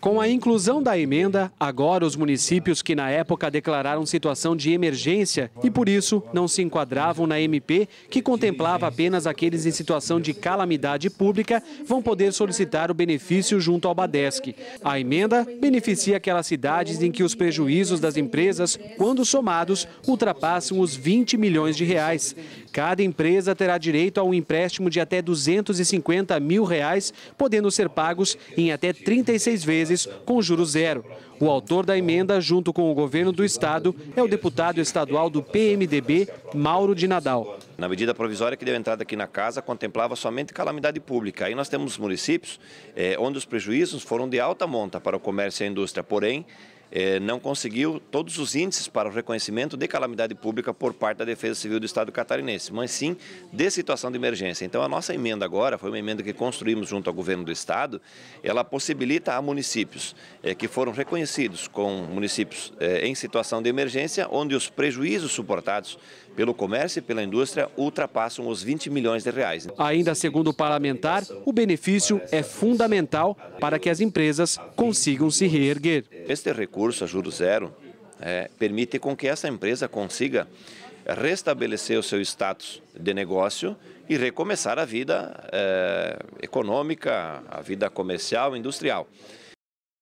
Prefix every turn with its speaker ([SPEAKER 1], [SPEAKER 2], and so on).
[SPEAKER 1] Com a inclusão da emenda, agora os municípios que na época declararam situação de emergência e por isso não se enquadravam na MP, que contemplava apenas aqueles em situação de calamidade pública, vão poder solicitar o benefício junto ao Badesc. A emenda beneficia aquelas cidades em que os prejuízos das empresas, quando somados, ultrapassam os 20 milhões de reais. Cada empresa terá direito a um empréstimo de até 250 mil reais, podendo ser pagos em até 36 vezes vezes com juro zero. O autor da emenda, junto com o governo do estado, é o deputado estadual do PMDB, Mauro de Nadal. Na medida provisória que deu entrada aqui
[SPEAKER 2] na casa, contemplava somente calamidade pública. Aí nós temos municípios eh, onde os prejuízos foram de alta monta para o comércio e a indústria, porém eh, não conseguiu todos os índices para o reconhecimento de calamidade pública por parte da Defesa Civil do Estado catarinense, mas sim de situação de emergência. Então, a nossa emenda agora, foi uma emenda que construímos junto ao governo do Estado, ela possibilita a municípios eh, que foram reconhecidos com municípios eh, em situação de emergência, onde os prejuízos suportados pelo comércio e pela indústria ultrapassam os 20 milhões
[SPEAKER 1] de reais. Ainda segundo o parlamentar, o benefício é fundamental para que as empresas consigam se reerguer. Este recurso curso a juro zero é, permite com
[SPEAKER 2] que essa empresa consiga restabelecer o seu status de negócio e recomeçar a vida é, econômica, a vida comercial, industrial.